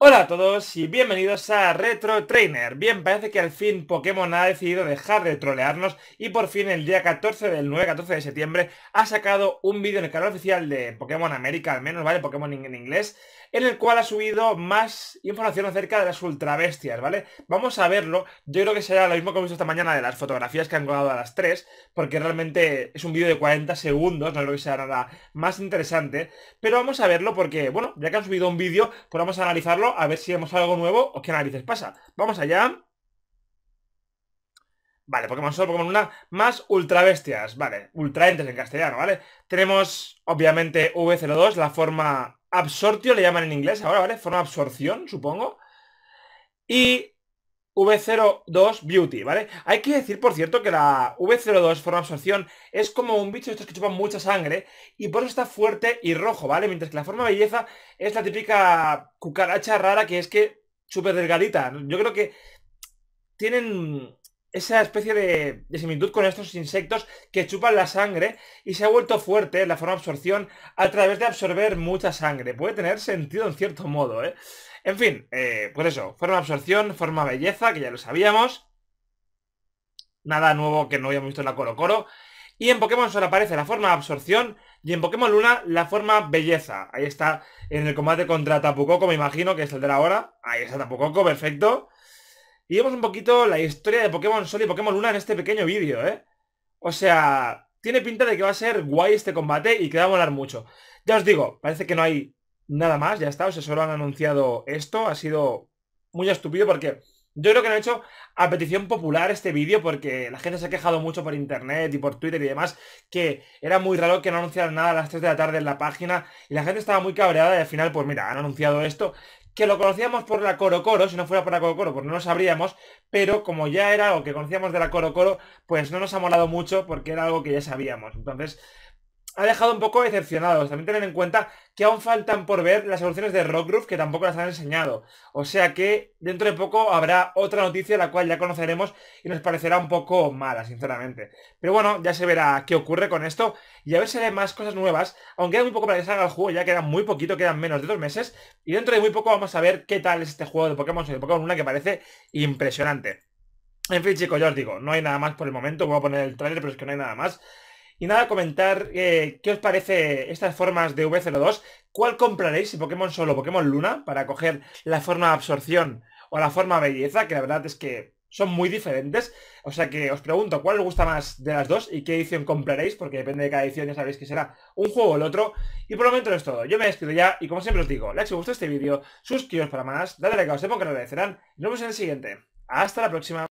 Hola a todos y bienvenidos a Retro Trainer. Bien, parece que al fin Pokémon ha decidido dejar de trolearnos y por fin el día 14 del 9-14 de septiembre ha sacado un vídeo en el canal oficial de Pokémon América, al menos, ¿vale? Pokémon en inglés, en el cual ha subido más información acerca de las ultrabestias, ¿vale? Vamos a verlo. Yo creo que será lo mismo que hemos visto esta mañana de las fotografías que han colgado a las 3, porque realmente es un vídeo de 40 segundos, no creo que sea nada más interesante. Pero vamos a verlo porque, bueno, ya que han subido un vídeo, pues vamos a analizarlo, a ver si vemos algo nuevo o qué análisis pasa. Vamos allá. Vale, Pokémon Sol, Pokémon una más Ultra Bestias, vale, Ultraentes en castellano, ¿vale? Tenemos, obviamente, V02, la forma absortio le llaman en inglés ahora, ¿vale? Forma absorción, supongo. Y V02 Beauty, ¿vale? Hay que decir, por cierto, que la V02 forma absorción es como un bicho de estos que chupan mucha sangre y por eso está fuerte y rojo, ¿vale? Mientras que la forma belleza es la típica cucaracha rara que es que súper delgadita. Yo creo que tienen esa especie de, similitud con estos insectos que chupan la sangre y se ha vuelto fuerte la forma absorción a través de absorber mucha sangre. Puede tener sentido en cierto modo, ¿eh? En fin, eh, por pues eso, forma absorción, forma belleza, que ya lo sabíamos. Nada nuevo que no habíamos visto en la Coro Coro. Y en Pokémon solo aparece la forma absorción y en Pokémon Luna la forma belleza. Ahí está en el combate contra Tapu me imagino que es el de la hora. Ahí está Tapu perfecto. Y vemos un poquito la historia de Pokémon Sol y Pokémon Luna en este pequeño vídeo, ¿eh? O sea, tiene pinta de que va a ser guay este combate y que va a volar mucho. Ya os digo, parece que no hay nada más, ya está, o sea, solo han anunciado esto, ha sido muy estúpido porque yo creo que lo han hecho a petición popular este vídeo porque la gente se ha quejado mucho por internet y por Twitter y demás que era muy raro que no anunciaran nada a las 3 de la tarde en la página y la gente estaba muy cabreada y al final pues mira, han anunciado esto que lo conocíamos por la Coro Coro, si no fuera por la Coro Coro, pues no lo sabríamos, pero como ya era algo que conocíamos de la Coro Coro, pues no nos ha molado mucho porque era algo que ya sabíamos. Entonces, ha dejado un poco decepcionados. También tener en cuenta que aún faltan por ver las evoluciones de Rockruff, que tampoco las han enseñado. O sea que dentro de poco habrá otra noticia la cual ya conoceremos y nos parecerá un poco mala, sinceramente. Pero bueno, ya se verá qué ocurre con esto y a ver si hay más cosas nuevas. Aunque queda muy poco para que salga el juego, ya queda muy poquito, quedan menos de dos meses. Y dentro de muy poco vamos a ver qué tal es este juego de Pokémon, de Pokémon una que parece impresionante. En fin, chicos, ya os digo, no hay nada más por el momento. Voy a poner el trailer, pero es que no hay nada más. Y nada, comentar eh, qué os parece estas formas de V02. ¿Cuál compraréis? Si Pokémon Solo o Pokémon Luna, para coger la forma absorción o la forma belleza, que la verdad es que son muy diferentes. O sea que os pregunto cuál os gusta más de las dos y qué edición compraréis, porque depende de cada edición, ya sabéis que será un juego o el otro. Y por lo momento es todo. Yo me despido ya y como siempre os digo, like si os este vídeo, suscribiros para más, dadle like a os demo que lo agradecerán. Y nos vemos en el siguiente. Hasta la próxima.